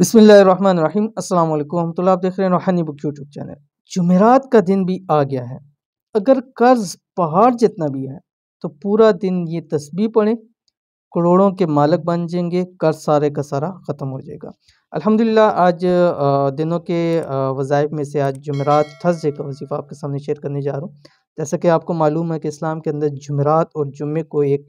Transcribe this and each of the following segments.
بسم اللہ الرحمن الرحیم السلام علیکم ورحمۃ اللہ آپ دیکھ رہے ہیں روحانی بک یوٹیوب چینل جمعرات کا دن بھی آ گیا ہے اگر قرض پہاڑ جتنا بھی ہے تو پورا دن یہ تسبیح پڑھیں کروڑوں کے مالک بن جائیں گے قرض سارے کا سارا ختم ہو جائے گا الحمدللہ آج دنوں کے وظائف میں سے آج جمعرات تھرسڈے کا وظیفہ آپ کے سامنے شیئر کرنے جا رہا ہوں جیسا کہ آپ کو معلوم ہے کہ اسلام کے اندر جمعرات اور جمعے کو ایک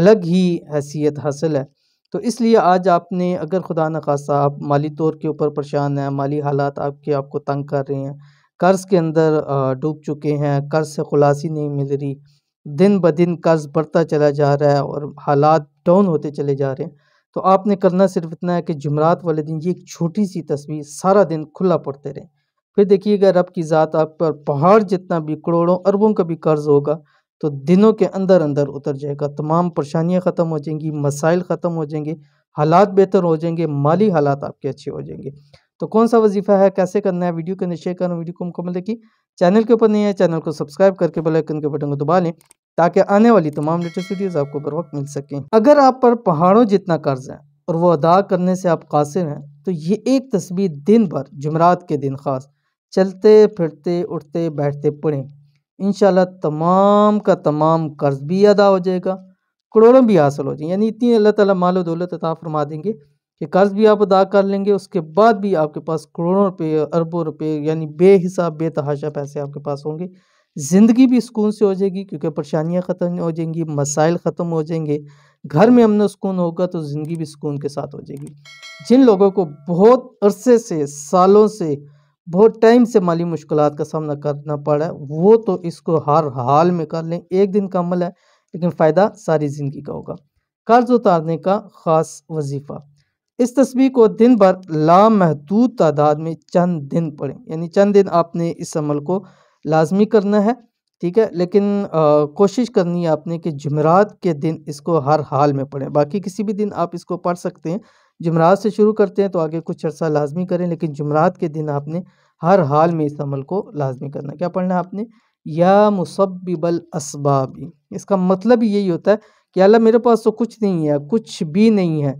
الگ ہی حیثیت حاصل ہے تو اس لیے آج آپ نے اگر خدا نخواصہ آپ مالی طور کے اوپر پریشان ہیں مالی حالات آپ کے آپ کو تنگ کر رہے ہیں قرض کے اندر ڈوب چکے ہیں قرض سے خلاصی نہیں مل رہی دن بہ دن قرض بڑھتا چلا جا رہا ہے اور حالات ڈاؤن ہوتے چلے جا رہے ہیں تو آپ نے کرنا صرف اتنا ہے کہ جمعرات والے دن یہ ایک چھوٹی سی تصویر سارا دن کھلا پڑتے رہیں پھر دیکھیے گا رب کی ذات آپ پر پہاڑ جتنا بھی کروڑوں اربوں کا بھی قرض ہوگا تو دنوں کے اندر اندر اتر جائے گا تمام پریشانیاں ختم ہو جائیں گی مسائل ختم ہو جائیں گے حالات بہتر ہو جائیں گے مالی حالات آپ کے اچھے ہو جائیں گے تو کون سا وظیفہ ہے کیسے کرنا ہے ویڈیو کے نشر کرنا ویڈیو کو مکمل دیکھیں چینل کے اوپر نہیں ہے چینل کو سبسکرائب کر کے کے بٹن کو دبا لیں تاکہ آنے والی تمام ویڈیوز آپ کو بر وقت مل سکیں اگر آپ پر پہاڑوں جتنا قرض ہے اور وہ ادا کرنے سے آپ قاصر ہیں تو یہ ایک تصویر دن بھر جمعرات کے دن خاص چلتے پھرتے اٹھتے بیٹھتے پڑھیں انشاءاللہ تمام کا تمام قرض بھی ادا ہو جائے گا کروڑوں بھی حاصل ہو جائیں یعنی اتنی اللہ تعالیٰ مال و دولت عطا فرما دیں گے کہ قرض بھی آپ ادا کر لیں گے اس کے بعد بھی آپ کے پاس کروڑوں روپے اربوں روپے یعنی بے حساب بے تحاشا پیسے آپ کے پاس ہوں گے زندگی بھی سکون سے ہو جائے گی کیونکہ پریشانیاں ختم ہو جائیں گی مسائل ختم ہو جائیں گے گھر میں امن و سکون ہوگا تو زندگی بھی سکون کے ساتھ ہو جائے گی جن لوگوں کو بہت عرصے سے سالوں سے بہت ٹائم سے مالی مشکلات کا سامنا کرنا پڑا وہ تو اس کو ہر حال میں کر لیں ایک دن کا عمل ہے لیکن فائدہ ساری زندگی کا ہوگا قرض اتارنے کا خاص وظیفہ اس تصویر کو دن بھر لامحدود تعداد میں چند دن پڑھیں یعنی چند دن آپ نے اس عمل کو لازمی کرنا ہے ٹھیک ہے لیکن کوشش کرنی ہے آپ نے کہ جمعرات کے دن اس کو ہر حال میں پڑھیں باقی کسی بھی دن آپ اس کو پڑھ سکتے ہیں جمعرات سے شروع کرتے ہیں تو آگے کچھ عرصہ لازمی کریں لیکن جمعرات کے دن آپ نے ہر حال میں اس عمل کو لازمی کرنا کیا پڑھنا ہے آپ نے یا مصبب الاسباب اس کا مطلب یہی ہوتا ہے کہ اللہ میرے پاس تو کچھ نہیں ہے کچھ بھی نہیں ہے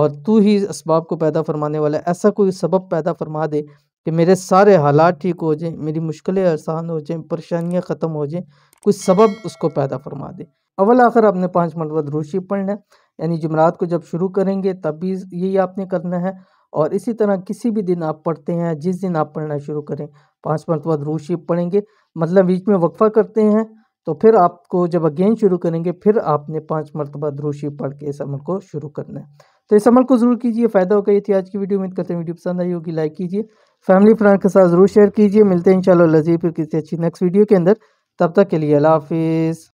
اور تو ہی اسباب کو پیدا فرمانے والا ہے ایسا کوئی سبب پیدا فرما دے کہ میرے سارے حالات ٹھیک ہو جائیں میری مشکلیں آسان ہو جائیں پریشانیاں ختم ہو جائیں کوئی سبب اس کو پیدا فرما دے اول آخر آپ نے پانچ مرتبہ دروشی پڑھنا ہے یعنی جمعرات کو جب شروع کریں گے تب بھی یہی آپ نے کرنا ہے اور اسی طرح کسی بھی دن آپ پڑھتے ہیں جس دن آپ پڑھنا شروع کریں پانچ مرتبہ درود شریف پڑھیں گے مطلب بیچ میں وقفہ کرتے ہیں تو پھر آپ کو جب اگین شروع کریں گے پھر آپ نے پانچ مرتبہ درود شریف پڑھ کے اس عمل کو شروع کرنا ہے تو اس عمل کو ضرور کیجیے فائدہ ہو گئی تھی آج کی ویڈیو امید کرتے ہیں ویڈیو پسند آئی ہوگی لائک کیجیے فیملی فرینڈ کے ساتھ ضرور شیئر کیجیے ملتے ہیں انشاءاللہ شاء لذیذ پھر کسی اچھی نیکسٹ ویڈیو کے اندر تب تک کے لیے اللہ حافظ